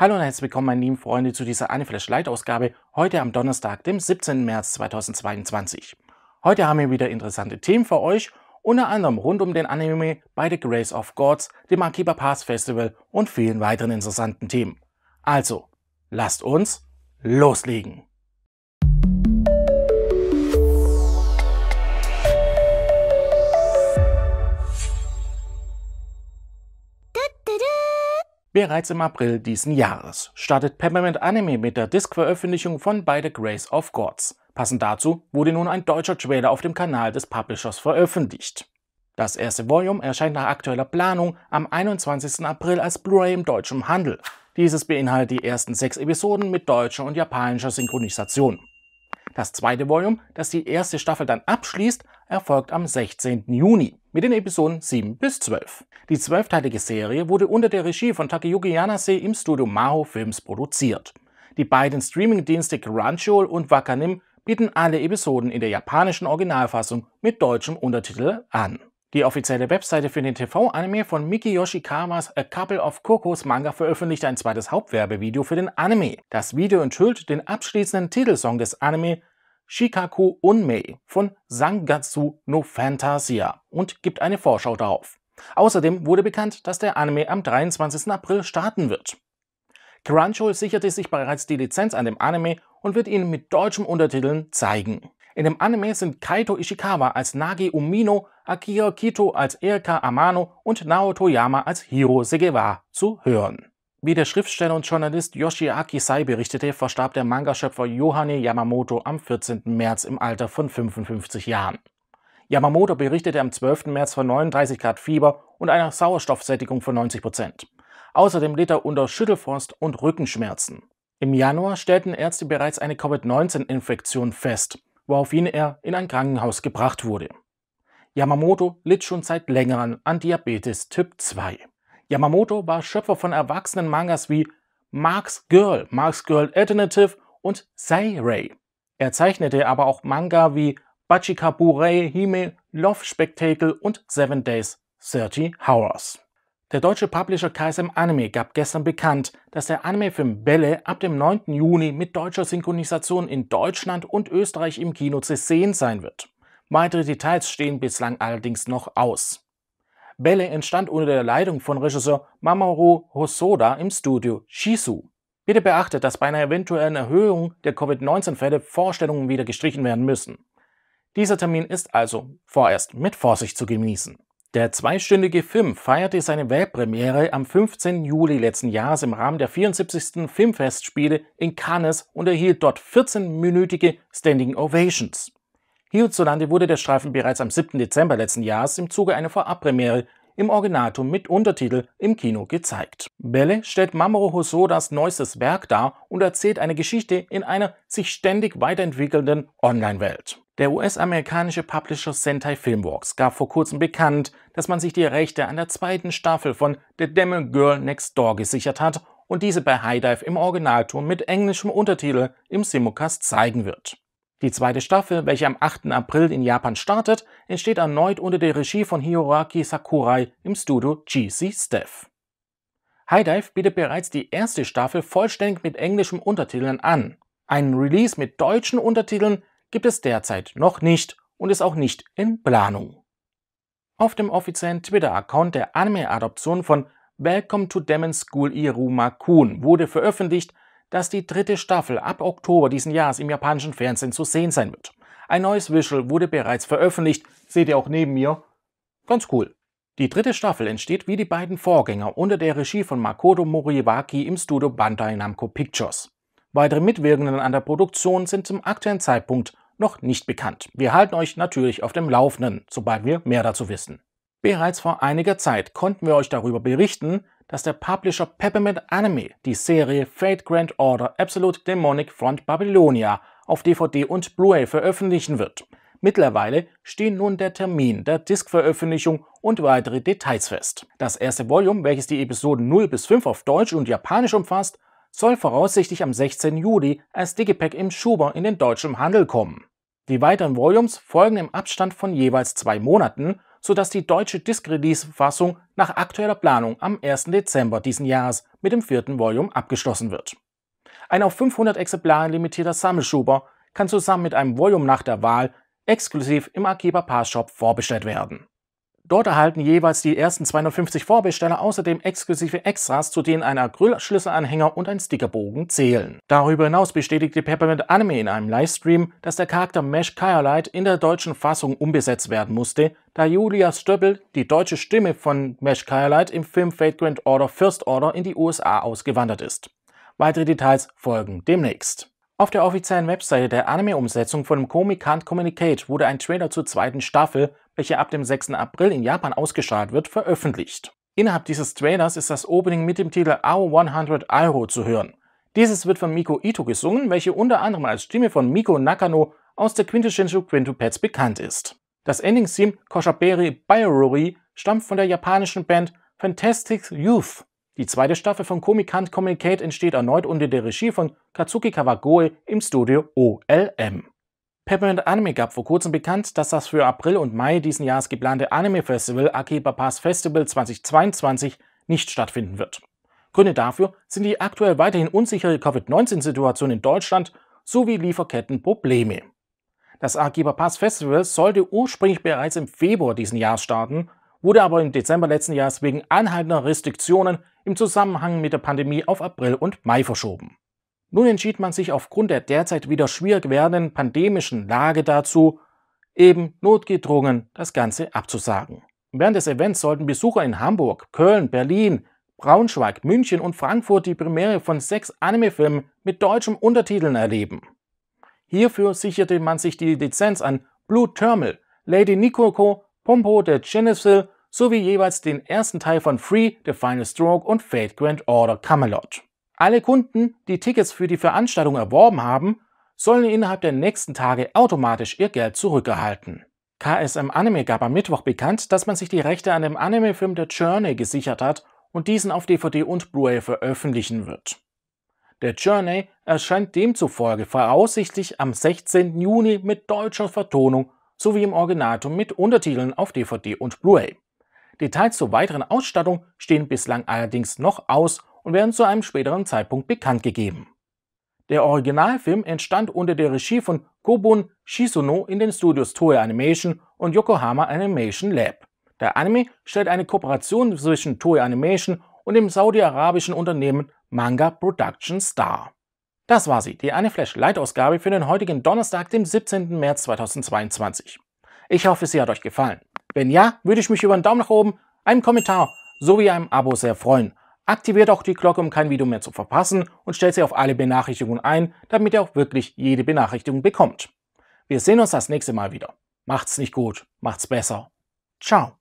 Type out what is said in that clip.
Hallo und herzlich willkommen, meine lieben Freunde, zu dieser Aniflash Leitausgabe heute am Donnerstag, dem 17. März 2022. Heute haben wir wieder interessante Themen für euch, unter anderem rund um den Anime bei The Grace of Gods, dem Akiba Pass Festival und vielen weiteren interessanten Themen. Also, lasst uns loslegen! Bereits im April diesen Jahres startet Peppermint Anime mit der Disc-Veröffentlichung von By the Grace of Gods. Passend dazu wurde nun ein deutscher Trailer auf dem Kanal des Publishers veröffentlicht. Das erste Volume erscheint nach aktueller Planung am 21. April als Blu-ray im deutschen Handel. Dieses beinhaltet die ersten sechs Episoden mit deutscher und japanischer Synchronisation. Das zweite Volume, das die erste Staffel dann abschließt, erfolgt am 16. Juni mit den Episoden 7 bis 12. Die zwölfteilige Serie wurde unter der Regie von Takeyuki Yanase im Studio Maho Films produziert. Die beiden Streamingdienste Crunchyroll und Wakanim bieten alle Episoden in der japanischen Originalfassung mit deutschem Untertitel an. Die offizielle Webseite für den TV-Anime von Miki Yoshikawas A Couple of Cocos Manga veröffentlicht ein zweites Hauptwerbevideo für den Anime. Das Video enthüllt den abschließenden Titelsong des Anime Shikaku Unmei von Sangatsu no Fantasia und gibt eine Vorschau darauf. Außerdem wurde bekannt, dass der Anime am 23. April starten wird. Crunchyroll sicherte sich bereits die Lizenz an dem Anime und wird ihn mit deutschen Untertiteln zeigen. In dem Anime sind Kaito Ishikawa als Nagi Umino, Akira Kito als Erika Amano und Naoto Yama als Hiro Segewa zu hören. Wie der Schriftsteller und Journalist Yoshiaki Sai berichtete, verstarb der Manga-Schöpfer Yohane Yamamoto am 14. März im Alter von 55 Jahren. Yamamoto berichtete am 12. März von 39 Grad Fieber und einer Sauerstoffsättigung von 90 Prozent. Außerdem litt er unter Schüttelfrost und Rückenschmerzen. Im Januar stellten Ärzte bereits eine Covid-19-Infektion fest woraufhin er in ein Krankenhaus gebracht wurde. Yamamoto litt schon seit längerem an Diabetes Typ 2. Yamamoto war Schöpfer von erwachsenen Mangas wie Mark's Girl, Mark's Girl Alternative und Ray. Er zeichnete aber auch Manga wie Bachikaburei Hime, Love Spectacle und Seven Days 30 Hours. Der deutsche Publisher KSM Anime gab gestern bekannt, dass der Anime-Film Belle ab dem 9. Juni mit deutscher Synchronisation in Deutschland und Österreich im Kino zu sehen sein wird. Weitere Details stehen bislang allerdings noch aus. Belle entstand unter der Leitung von Regisseur Mamoru Hosoda im Studio Shisu. Bitte beachtet, dass bei einer eventuellen Erhöhung der Covid-19-Fälle Vorstellungen wieder gestrichen werden müssen. Dieser Termin ist also vorerst mit Vorsicht zu genießen. Der zweistündige Film feierte seine Weltpremiere am 15. Juli letzten Jahres im Rahmen der 74. Filmfestspiele in Cannes und erhielt dort 14-minütige Standing Ovations. Hierzulande wurde der Streifen bereits am 7. Dezember letzten Jahres im Zuge einer Vorabpremiere im Originatum mit Untertitel im Kino gezeigt. Belle stellt Mamoru Hosodas neuestes Werk dar und erzählt eine Geschichte in einer sich ständig weiterentwickelnden Online-Welt. Der US-amerikanische Publisher Sentai Filmworks gab vor kurzem bekannt, dass man sich die Rechte an der zweiten Staffel von The Demon Girl Next Door gesichert hat und diese bei Highdive im Originalton mit englischem Untertitel im Simulcast zeigen wird. Die zweite Staffel, welche am 8. April in Japan startet, entsteht erneut unter der Regie von Hiroaki Sakurai im Studio GC Staff. Highdive bietet bereits die erste Staffel vollständig mit englischen Untertiteln an. Einen Release mit deutschen Untertiteln gibt es derzeit noch nicht und ist auch nicht in Planung. Auf dem offiziellen Twitter-Account der Anime-Adoption von Welcome to Demon School Iruma Kun wurde veröffentlicht, dass die dritte Staffel ab Oktober diesen Jahres im japanischen Fernsehen zu sehen sein wird. Ein neues Visual wurde bereits veröffentlicht, seht ihr auch neben mir. Ganz cool. Die dritte Staffel entsteht wie die beiden Vorgänger unter der Regie von Makoto Moriwaki im Studio Bandai Namco Pictures. Weitere Mitwirkenden an der Produktion sind zum aktuellen Zeitpunkt noch nicht bekannt. Wir halten euch natürlich auf dem Laufenden, sobald wir mehr dazu wissen. Bereits vor einiger Zeit konnten wir euch darüber berichten, dass der Publisher Peppermint Anime die Serie Fate Grand Order Absolute Demonic Front Babylonia auf DVD und Blu-ray veröffentlichen wird. Mittlerweile stehen nun der Termin der Diskveröffentlichung und weitere Details fest. Das erste Volume, welches die Episoden 0 bis 5 auf Deutsch und Japanisch umfasst, soll voraussichtlich am 16. Juli als Digipack im Schuber in den deutschen Handel kommen. Die weiteren Volumes folgen im Abstand von jeweils zwei Monaten, sodass die deutsche Disk-Release-Fassung nach aktueller Planung am 1. Dezember diesen Jahres mit dem vierten Volume abgeschlossen wird. Ein auf 500 Exemplaren limitierter Sammelschuber kann zusammen mit einem Volume nach der Wahl exklusiv im Akiba Pass Shop vorbestellt werden. Dort erhalten jeweils die ersten 250 Vorbesteller außerdem exklusive Extras, zu denen ein Acryl-Schlüsselanhänger und ein Stickerbogen zählen. Darüber hinaus bestätigte Peppermint Anime in einem Livestream, dass der Charakter Mesh Kyolite in der deutschen Fassung umbesetzt werden musste, da Julia Stöppel die deutsche Stimme von Mesh Kyolite im Film Fate Grand Order First Order in die USA ausgewandert ist. Weitere Details folgen demnächst. Auf der offiziellen Webseite der Anime-Umsetzung von Komi Can't Communicate wurde ein Trailer zur zweiten Staffel, welche ab dem 6. April in Japan ausgestrahlt wird, veröffentlicht. Innerhalb dieses Trailers ist das Opening mit dem Titel Our 100 Euro zu hören. Dieses wird von Miko Ito gesungen, welche unter anderem als Stimme von Miko Nakano aus der Quintessential Quintupets bekannt ist. Das Ending-Theme Koshaberi Biorori stammt von der japanischen Band Fantastic Youth, die zweite Staffel von Comic Can't Communicate entsteht erneut unter der Regie von Katsuki Kawagoe im Studio OLM. Peppermint Anime gab vor kurzem bekannt, dass das für April und Mai diesen Jahres geplante Anime-Festival Akiba Pass Festival 2022 nicht stattfinden wird. Gründe dafür sind die aktuell weiterhin unsichere Covid-19-Situation in Deutschland sowie Lieferkettenprobleme. Das Akiba Pass Festival sollte ursprünglich bereits im Februar diesen Jahres starten, wurde aber im Dezember letzten Jahres wegen anhaltender Restriktionen im Zusammenhang mit der Pandemie auf April und Mai verschoben. Nun entschied man sich aufgrund der derzeit wieder schwierig werdenden pandemischen Lage dazu, eben notgedrungen das Ganze abzusagen. Während des Events sollten Besucher in Hamburg, Köln, Berlin, Braunschweig, München und Frankfurt die Premiere von sechs Anime-Filmen mit deutschen Untertiteln erleben. Hierfür sicherte man sich die Lizenz an Blue Thermal, Lady Nikoko, Pompo der Genesis sowie jeweils den ersten Teil von Free, The Final Stroke und Fate Grand Order Camelot. Alle Kunden, die Tickets für die Veranstaltung erworben haben, sollen innerhalb der nächsten Tage automatisch ihr Geld zurückerhalten. KSM Anime gab am Mittwoch bekannt, dass man sich die Rechte an dem Anime-Film The Journey gesichert hat und diesen auf DVD und Blu-ray veröffentlichen wird. The Journey erscheint demzufolge voraussichtlich am 16. Juni mit deutscher Vertonung sowie im Originatum mit Untertiteln auf DVD und Blu-ray. Details zur weiteren Ausstattung stehen bislang allerdings noch aus und werden zu einem späteren Zeitpunkt bekannt gegeben. Der Originalfilm entstand unter der Regie von Kobun Shizuno in den Studios Toei Animation und Yokohama Animation Lab. Der Anime stellt eine Kooperation zwischen Toei Animation und dem saudi-arabischen Unternehmen Manga Productions dar das war sie, die AniFlash Leitausgabe für den heutigen Donnerstag, dem 17. März 2022. Ich hoffe, sie hat euch gefallen. Wenn ja, würde ich mich über einen Daumen nach oben, einen Kommentar sowie einem Abo sehr freuen. Aktiviert auch die Glocke, um kein Video mehr zu verpassen und stellt sie auf alle Benachrichtigungen ein, damit ihr auch wirklich jede Benachrichtigung bekommt. Wir sehen uns das nächste Mal wieder. Macht's nicht gut, macht's besser. Ciao.